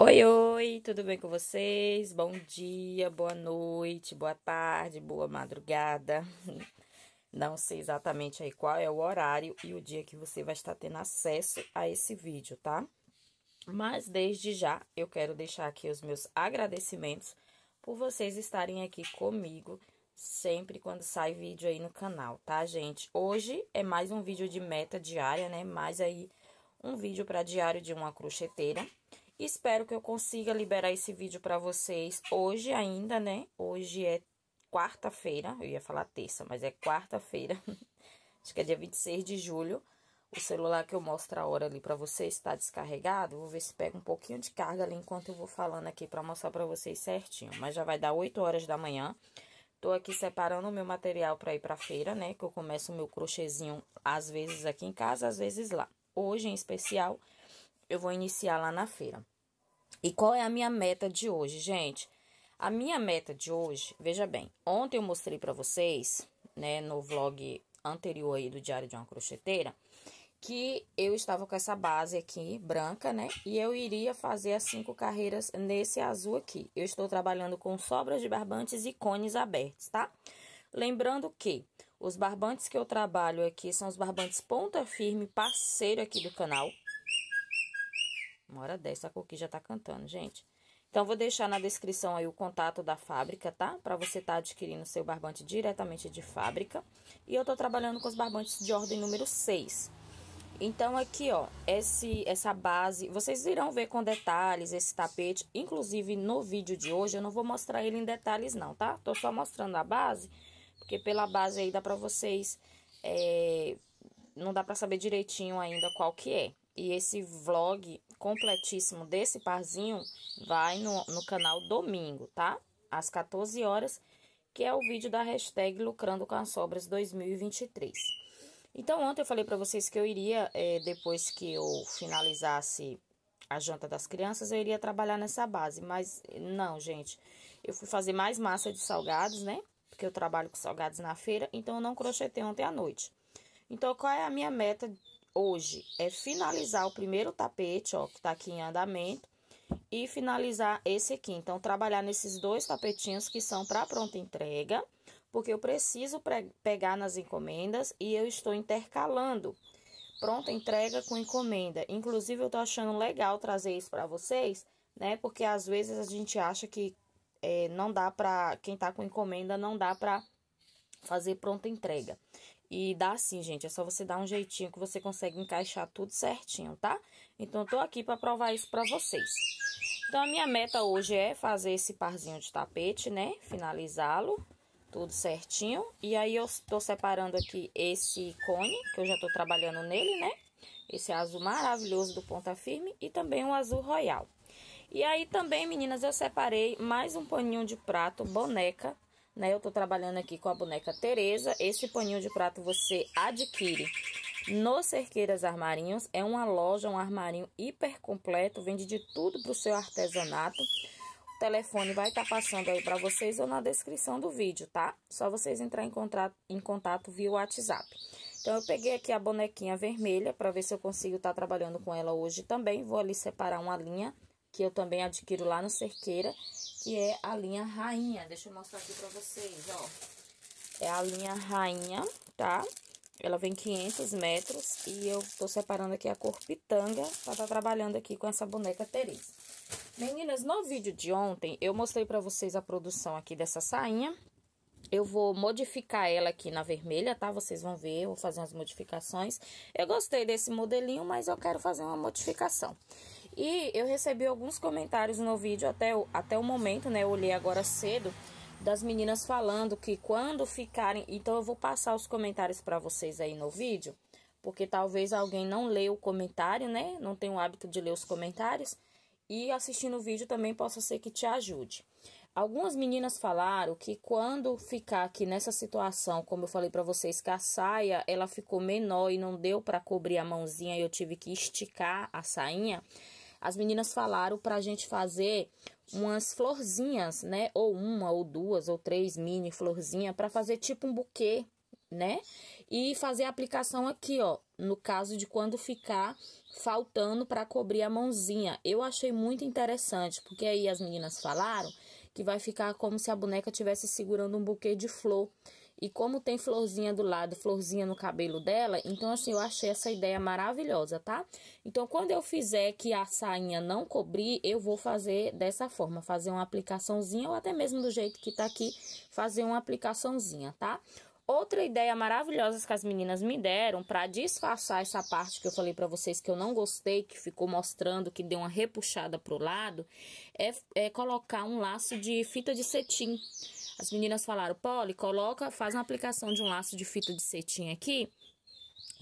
Oi, oi, tudo bem com vocês? Bom dia, boa noite, boa tarde, boa madrugada. Não sei exatamente aí qual é o horário e o dia que você vai estar tendo acesso a esse vídeo, tá? Mas desde já eu quero deixar aqui os meus agradecimentos por vocês estarem aqui comigo sempre quando sai vídeo aí no canal, tá, gente? Hoje é mais um vídeo de meta diária, né? Mais aí um vídeo para diário de uma crocheteira Espero que eu consiga liberar esse vídeo para vocês hoje ainda, né? Hoje é quarta-feira, eu ia falar terça, mas é quarta-feira. Acho que é dia 26 de julho. O celular que eu mostro a hora ali para vocês está descarregado. Vou ver se pega um pouquinho de carga ali enquanto eu vou falando aqui para mostrar para vocês certinho. Mas já vai dar 8 horas da manhã. Tô aqui separando o meu material para ir para feira, né? Que eu começo o meu crochêzinho às vezes aqui em casa, às vezes lá. Hoje em especial, eu vou iniciar lá na feira. E qual é a minha meta de hoje, gente? A minha meta de hoje, veja bem, ontem eu mostrei para vocês, né, no vlog anterior aí do Diário de uma Crocheteira, que eu estava com essa base aqui, branca, né? E eu iria fazer as cinco carreiras nesse azul aqui. Eu estou trabalhando com sobras de barbantes e cones abertos, tá? Lembrando que os barbantes que eu trabalho aqui são os barbantes ponta firme, parceiro aqui do canal, uma hora dessa, a coquinha já tá cantando, gente. Então, vou deixar na descrição aí o contato da fábrica, tá? Para você estar tá adquirindo seu barbante diretamente de fábrica. E eu tô trabalhando com os barbantes de ordem número 6. Então, aqui, ó, esse, essa base, vocês irão ver com detalhes esse tapete. Inclusive, no vídeo de hoje, eu não vou mostrar ele em detalhes não, tá? Tô só mostrando a base, porque pela base aí dá pra vocês... É, não dá pra saber direitinho ainda qual que é. E esse vlog completíssimo desse parzinho vai no, no canal domingo, tá? Às 14 horas, que é o vídeo da hashtag Lucrando com as Sobras 2023. Então, ontem eu falei para vocês que eu iria, é, depois que eu finalizasse a janta das crianças, eu iria trabalhar nessa base. Mas não, gente. Eu fui fazer mais massa de salgados, né? Porque eu trabalho com salgados na feira, então eu não crochetei ontem à noite. Então, qual é a minha meta hoje é finalizar o primeiro tapete, ó, que tá aqui em andamento, e finalizar esse aqui. Então, trabalhar nesses dois tapetinhos que são para pronta entrega, porque eu preciso pegar nas encomendas e eu estou intercalando pronta entrega com encomenda. Inclusive, eu tô achando legal trazer isso para vocês, né? Porque às vezes a gente acha que é, não dá para quem tá com encomenda não dá para fazer pronta entrega. E dá assim, gente, é só você dar um jeitinho que você consegue encaixar tudo certinho, tá? Então, eu tô aqui pra provar isso pra vocês. Então, a minha meta hoje é fazer esse parzinho de tapete, né? Finalizá-lo, tudo certinho. E aí, eu tô separando aqui esse cone, que eu já tô trabalhando nele, né? Esse azul maravilhoso do Ponta Firme e também um azul royal. E aí, também, meninas, eu separei mais um paninho de prato, boneca, né? Eu tô trabalhando aqui com a boneca Tereza. Esse paninho de prato você adquire no Cerqueiras Armarinhos. É uma loja, um armarinho hiper completo, vende de tudo pro seu artesanato. O telefone vai estar tá passando aí para vocês ou na descrição do vídeo, tá? Só vocês entrar em contato, via WhatsApp. Então, eu peguei aqui a bonequinha vermelha para ver se eu consigo estar tá trabalhando com ela hoje também. Vou ali separar uma linha que eu também adquiro lá no Cerqueira, que é a linha Rainha. Deixa eu mostrar aqui pra vocês, ó. É a linha Rainha, tá? Ela vem 500 metros e eu tô separando aqui a cor pitanga pra tá trabalhando aqui com essa boneca Tereza. Meninas, no vídeo de ontem eu mostrei pra vocês a produção aqui dessa sainha. Eu vou modificar ela aqui na vermelha, tá? Vocês vão ver, eu vou fazer umas modificações. Eu gostei desse modelinho, mas eu quero fazer uma modificação. E eu recebi alguns comentários no vídeo até o, até o momento, né? Eu olhei agora cedo das meninas falando que quando ficarem, então eu vou passar os comentários para vocês aí no vídeo, porque talvez alguém não leia o comentário, né? Não tenha o hábito de ler os comentários e assistindo o vídeo também possa ser que te ajude. Algumas meninas falaram que quando ficar aqui nessa situação, como eu falei para vocês, que a saia ela ficou menor e não deu para cobrir a mãozinha, e eu tive que esticar a sainha as meninas falaram para a gente fazer umas florzinhas, né? Ou uma, ou duas, ou três mini florzinha para fazer tipo um buquê, né? E fazer a aplicação aqui, ó, no caso de quando ficar faltando para cobrir a mãozinha. Eu achei muito interessante, porque aí as meninas falaram que vai ficar como se a boneca estivesse segurando um buquê de flor. E como tem florzinha do lado, florzinha no cabelo dela, então assim, eu achei essa ideia maravilhosa, tá? Então, quando eu fizer que a sainha não cobrir, eu vou fazer dessa forma, fazer uma aplicaçãozinha ou até mesmo do jeito que tá aqui, fazer uma aplicaçãozinha, tá? Outra ideia maravilhosa que as meninas me deram para disfarçar essa parte que eu falei para vocês que eu não gostei, que ficou mostrando que deu uma repuxada pro lado, é, é colocar um laço de fita de cetim. As meninas falaram, Poli, coloca, faz uma aplicação de um laço de fita de cetim aqui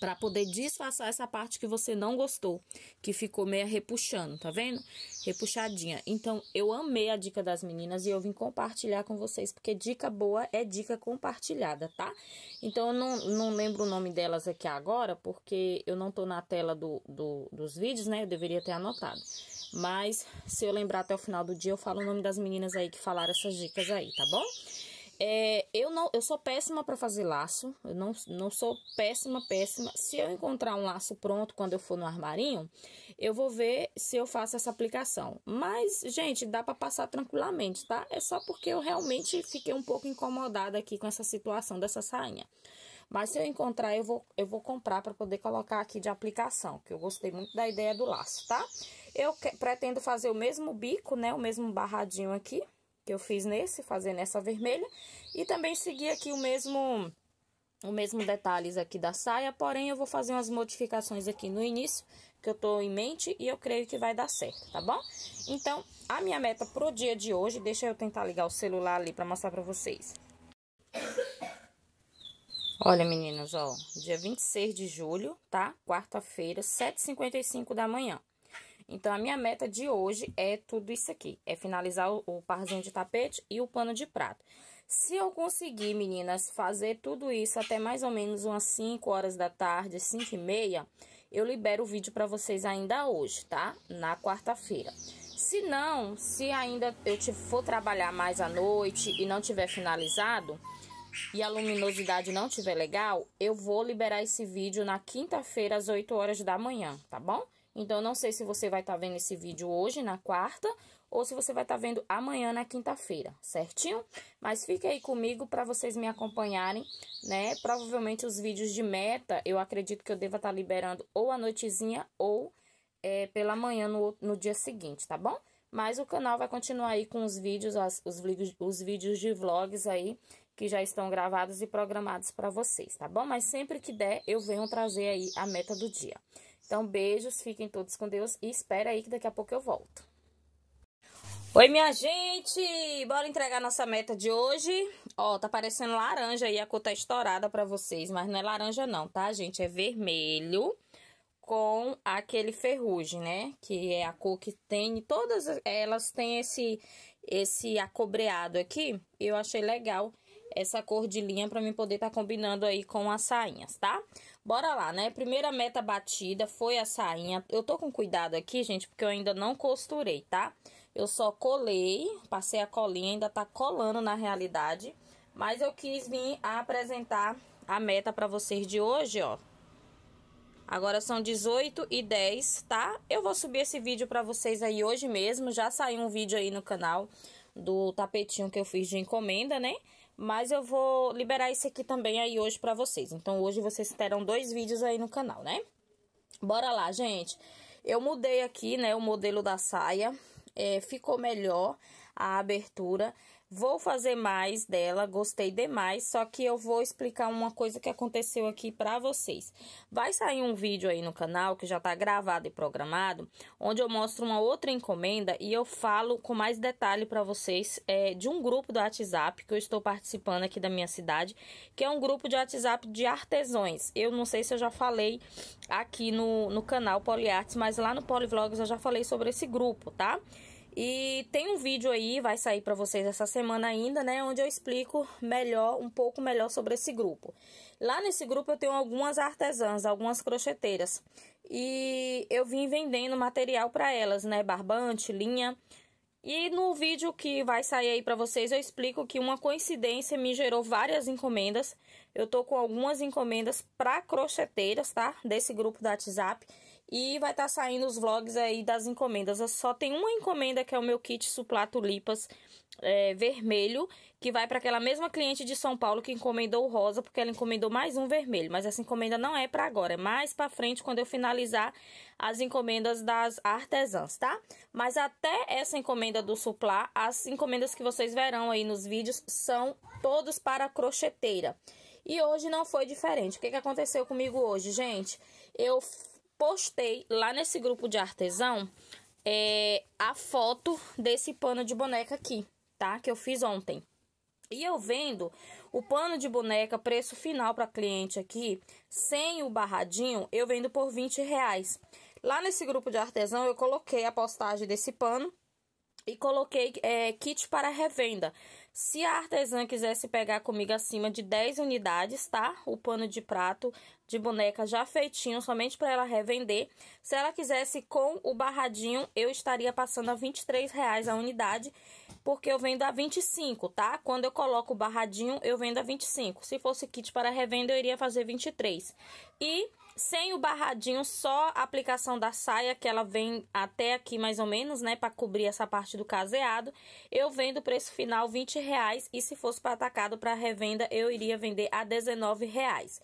para poder disfarçar essa parte que você não gostou, que ficou meio repuxando, tá vendo? Repuxadinha. Então, eu amei a dica das meninas e eu vim compartilhar com vocês, porque dica boa é dica compartilhada, tá? Então, eu não, não lembro o nome delas aqui agora, porque eu não tô na tela do, do dos vídeos, né? Eu deveria ter anotado. Mas se eu lembrar até o final do dia, eu falo o nome das meninas aí que falaram essas dicas aí, tá bom? É, eu não, eu sou péssima para fazer laço. Eu não, não sou péssima, péssima. Se eu encontrar um laço pronto quando eu for no armarinho, eu vou ver se eu faço essa aplicação. Mas, gente, dá para passar tranquilamente, tá? É só porque eu realmente fiquei um pouco incomodada aqui com essa situação dessa sainha. Mas se eu encontrar, eu vou, eu vou comprar para poder colocar aqui de aplicação, que eu gostei muito da ideia do laço, tá? Eu que, pretendo fazer o mesmo bico, né, o mesmo barradinho aqui, que eu fiz nesse, fazer nessa vermelha. E também seguir aqui o mesmo o mesmo detalhes aqui da saia, porém eu vou fazer umas modificações aqui no início, que eu tô em mente e eu creio que vai dar certo, tá bom? Então, a minha meta pro dia de hoje, deixa eu tentar ligar o celular ali para mostrar para vocês. Olha, meninas, ó, dia 26 de julho, tá? Quarta-feira, 7h55 da manhã. Então, a minha meta de hoje é tudo isso aqui. É finalizar o, o parzinho de tapete e o pano de prato. Se eu conseguir, meninas, fazer tudo isso até mais ou menos umas 5 horas da tarde, 5 e meia, eu libero o vídeo para vocês ainda hoje, tá? Na quarta-feira. Se não, se ainda eu for trabalhar mais à noite e não tiver finalizado e a luminosidade não tiver legal, eu vou liberar esse vídeo na quinta-feira às 8 horas da manhã, tá bom? Então, não sei se você vai estar tá vendo esse vídeo hoje, na quarta, ou se você vai estar tá vendo amanhã, na quinta-feira, certinho? Mas fique aí comigo para vocês me acompanharem, né? Provavelmente os vídeos de meta, eu acredito que eu deva estar tá liberando ou à noitezinha ou é, pela manhã no, no dia seguinte, tá bom? Mas o canal vai continuar aí com os vídeos, as, os, os vídeos de vlogs aí que já estão gravados e programados para vocês, tá bom? Mas sempre que der, eu venho trazer aí a meta do dia. Então, beijos, fiquem todos com Deus e espera aí que daqui a pouco eu volto. Oi, minha gente! Bora entregar nossa meta de hoje. Ó, tá parecendo laranja aí, a cor tá estourada pra vocês, mas não é laranja não, tá, gente? É vermelho com aquele ferrugem, né? Que é a cor que tem, todas elas têm esse esse acobreado aqui. Eu achei legal essa cor de linha para mim poder estar tá combinando aí com as sainhas, tá? Bora lá, né? Primeira meta batida foi a sainha. Eu tô com cuidado aqui, gente, porque eu ainda não costurei, tá? Eu só colei, passei a colinha, ainda tá colando na realidade, mas eu quis vir apresentar a meta para vocês de hoje, ó. Agora são 18 e 10, tá? Eu vou subir esse vídeo para vocês aí hoje mesmo. Já saiu um vídeo aí no canal do tapetinho que eu fiz de encomenda, né? Mas eu vou liberar esse aqui também aí hoje para vocês. Então hoje vocês terão dois vídeos aí no canal, né? Bora lá, gente. Eu mudei aqui, né, o modelo da saia. É, ficou melhor a abertura. Vou fazer mais dela, gostei demais, só que eu vou explicar uma coisa que aconteceu aqui para vocês. Vai sair um vídeo aí no canal, que já tá gravado e programado, onde eu mostro uma outra encomenda e eu falo com mais detalhe para vocês é, de um grupo do WhatsApp que eu estou participando aqui da minha cidade, que é um grupo de WhatsApp de artesões. Eu não sei se eu já falei aqui no, no canal Poliartes, mas lá no Polivlogs eu já falei sobre esse grupo, tá? Tá? E tem um vídeo aí, vai sair para vocês essa semana ainda, né, onde eu explico melhor, um pouco melhor sobre esse grupo. Lá nesse grupo eu tenho algumas artesãs, algumas crocheteiras. E eu vim vendendo material para elas, né, barbante, linha. E no vídeo que vai sair aí para vocês, eu explico que uma coincidência me gerou várias encomendas. Eu tô com algumas encomendas para crocheteiras, tá? Desse grupo do WhatsApp. E vai estar tá saindo os vlogs aí das encomendas. Eu só tem uma encomenda que é o meu kit suplato lipas é, vermelho, que vai para aquela mesma cliente de São Paulo que encomendou o rosa, porque ela encomendou mais um vermelho. Mas essa encomenda não é para agora, é mais para frente quando eu finalizar as encomendas das artesãs, tá? Mas até essa encomenda do suplá, as encomendas que vocês verão aí nos vídeos são todos para crocheteira. E hoje não foi diferente. O que, que aconteceu comigo hoje, gente? Eu postei lá nesse grupo de artesão é, a foto desse pano de boneca aqui, tá? Que eu fiz ontem. E eu vendo o pano de boneca, preço final para cliente aqui, sem o barradinho, eu vendo por 20 reais. Lá nesse grupo de artesão, eu coloquei a postagem desse pano e coloquei é, kit para revenda. Se a artesã quisesse pegar comigo acima de 10 unidades, tá? O pano de prato de boneca já feitinho, somente para ela revender. Se ela quisesse com o barradinho, eu estaria passando a R$23,00 reais a unidade, porque eu vendo a 25, tá? Quando eu coloco o barradinho, eu vendo a 25. Se fosse kit para revenda, eu iria fazer 23. E sem o barradinho, só a aplicação da saia, que ela vem até aqui mais ou menos, né, para cobrir essa parte do caseado, eu vendo o preço final R$20,00. reais e se fosse para atacado para revenda, eu iria vender a R$19,00. reais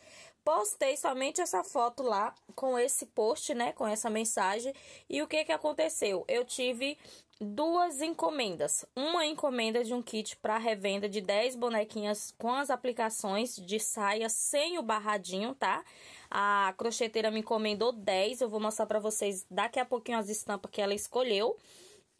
postei somente essa foto lá com esse post, né, com essa mensagem. E o que que aconteceu? Eu tive duas encomendas. Uma encomenda de um kit para revenda de 10 bonequinhas com as aplicações de saia sem o barradinho, tá? A crocheteira me encomendou 10, eu vou mostrar para vocês daqui a pouquinho as estampas que ela escolheu.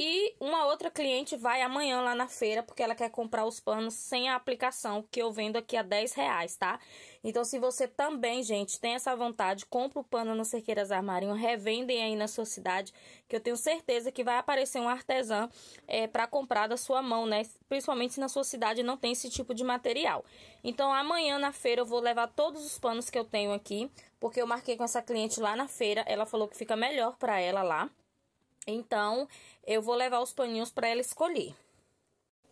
E uma outra cliente vai amanhã lá na feira porque ela quer comprar os panos sem a aplicação, que eu vendo aqui a 10 reais, tá? Então, se você também, gente, tem essa vontade, compra o pano no Cerqueiras Armarinho, revendem aí na sua cidade, que eu tenho certeza que vai aparecer um artesã é, para comprar da sua mão, né? Principalmente se na sua cidade não tem esse tipo de material. Então, amanhã na feira eu vou levar todos os panos que eu tenho aqui, porque eu marquei com essa cliente lá na feira, ela falou que fica melhor para ela lá. Então, eu vou levar os paninhos para ela escolher.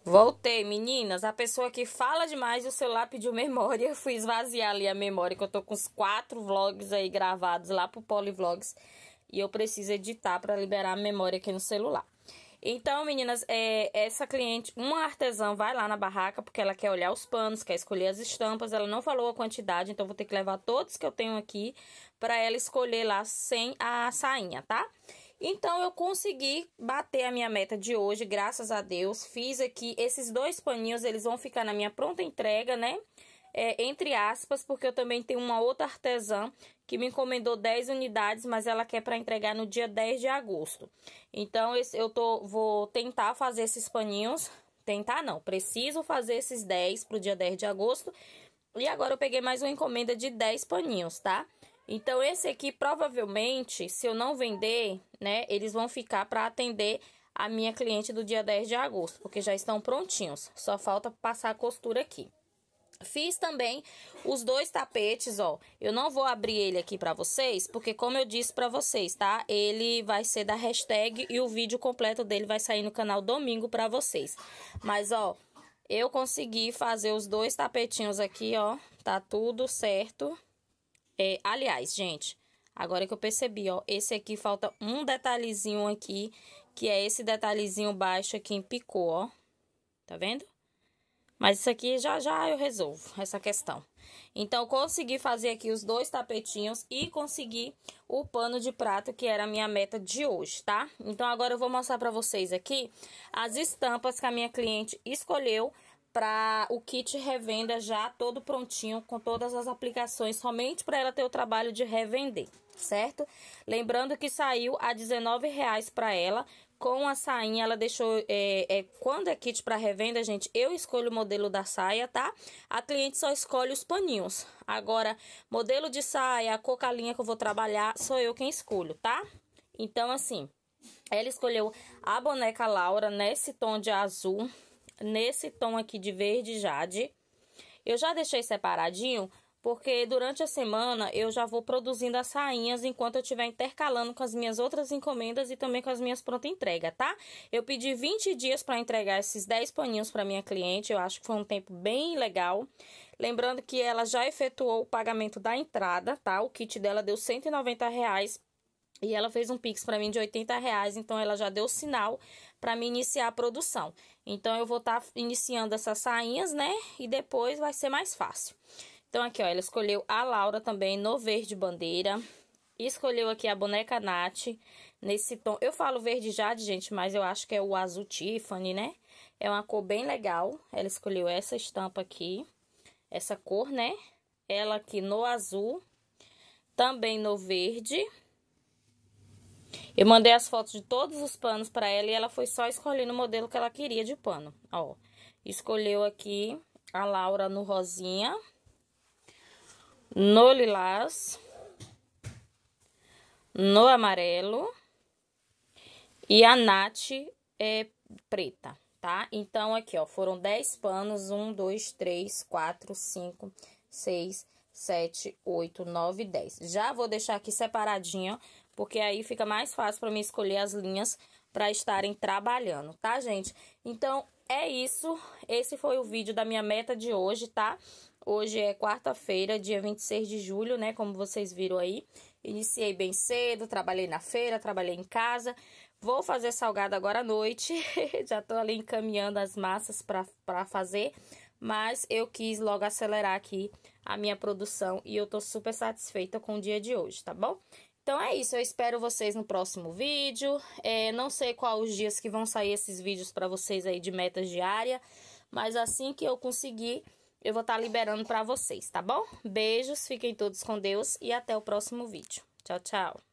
Voltei, meninas. A pessoa que fala demais e o celular pediu memória. Eu fui esvaziar ali a memória, que eu tô com os quatro vlogs aí gravados lá pro Polivlogs. E eu preciso editar para liberar a memória aqui no celular. Então, meninas, é, essa cliente, uma artesã vai lá na barraca porque ela quer olhar os panos, quer escolher as estampas. Ela não falou a quantidade, então vou ter que levar todos que eu tenho aqui para ela escolher lá sem a sainha, tá? Tá? Então eu consegui bater a minha meta de hoje, graças a Deus. Fiz aqui esses dois paninhos, eles vão ficar na minha pronta entrega, né? É, entre aspas, porque eu também tenho uma outra artesã que me encomendou 10 unidades, mas ela quer para entregar no dia 10 de agosto. Então, esse, eu tô, vou tentar fazer esses paninhos. Tentar não, preciso fazer esses 10 pro dia 10 de agosto. E agora eu peguei mais uma encomenda de 10 paninhos, tá? Então, esse aqui, provavelmente, se eu não vender, né, eles vão ficar para atender a minha cliente do dia 10 de agosto, porque já estão prontinhos. Só falta passar a costura aqui. Fiz também os dois tapetes, ó. Eu não vou abrir ele aqui pra vocês, porque como eu disse pra vocês, tá? Ele vai ser da hashtag e o vídeo completo dele vai sair no canal domingo pra vocês. Mas, ó, eu consegui fazer os dois tapetinhos aqui, ó. Tá tudo certo. É, aliás, gente, agora que eu percebi, ó, esse aqui falta um detalhezinho aqui, que é esse detalhezinho baixo aqui em picô, ó. Tá vendo? Mas isso aqui já já eu resolvo essa questão. Então, consegui fazer aqui os dois tapetinhos e consegui o pano de prato, que era a minha meta de hoje, tá? Então, agora eu vou mostrar pra vocês aqui as estampas que a minha cliente escolheu para o kit revenda já todo prontinho com todas as aplicações, somente para ela ter o trabalho de revender, certo? Lembrando que saiu a R$19,00 para ela. Com a sainha, ela deixou. É, é, quando é kit para revenda, gente, eu escolho o modelo da saia, tá? A cliente só escolhe os paninhos. Agora, modelo de saia, coca cocalinha que eu vou trabalhar, sou eu quem escolho, tá? Então, assim, ela escolheu a boneca Laura nesse tom de azul nesse tom aqui de verde jade. Eu já deixei separadinho porque durante a semana eu já vou produzindo as sainhas enquanto eu estiver intercalando com as minhas outras encomendas e também com as minhas pronta entrega, tá? Eu pedi 20 dias para entregar esses 10 paninhos para minha cliente, eu acho que foi um tempo bem legal. Lembrando que ela já efetuou o pagamento da entrada, tá? O kit dela deu 190 reais e ela fez um pix para mim de 80 reais, então ela já deu sinal para me iniciar a produção. Então, eu vou estar tá iniciando essas sainhas, né? E depois vai ser mais fácil. Então, aqui, ó, ela escolheu a Laura também no verde bandeira. Escolheu aqui a boneca Nath, nesse tom. Eu falo verde jade, gente, mas eu acho que é o azul Tiffany, né? É uma cor bem legal. Ela escolheu essa estampa aqui, essa cor, né? Ela aqui no azul, também no verde. Eu mandei as fotos de todos os panos para ela e ela foi só escolhendo o modelo que ela queria de pano. Ó, escolheu aqui a Laura no rosinha, no lilás, no amarelo e a Nath é preta, tá? Então, aqui, ó, foram 10 panos, 1, 2, 3, 4, 5, 6, 7, 8, 9, 10. Já vou deixar aqui separadinho, ó porque aí fica mais fácil para mim escolher as linhas para estarem trabalhando, tá, gente? Então, é isso. Esse foi o vídeo da minha meta de hoje, tá? Hoje é quarta-feira, dia 26 de julho, né? Como vocês viram aí. Iniciei bem cedo, trabalhei na feira, trabalhei em casa. Vou fazer salgado agora à noite. Já tô ali encaminhando as massas para fazer. Mas eu quis logo acelerar aqui a minha produção e eu tô super satisfeita com o dia de hoje, tá bom? Então é isso, eu espero vocês no próximo vídeo. É, não sei qual os dias que vão sair esses vídeos para vocês aí de metas diária, mas assim que eu conseguir, eu vou estar tá liberando para vocês, tá bom? Beijos, fiquem todos com Deus e até o próximo vídeo. Tchau, tchau.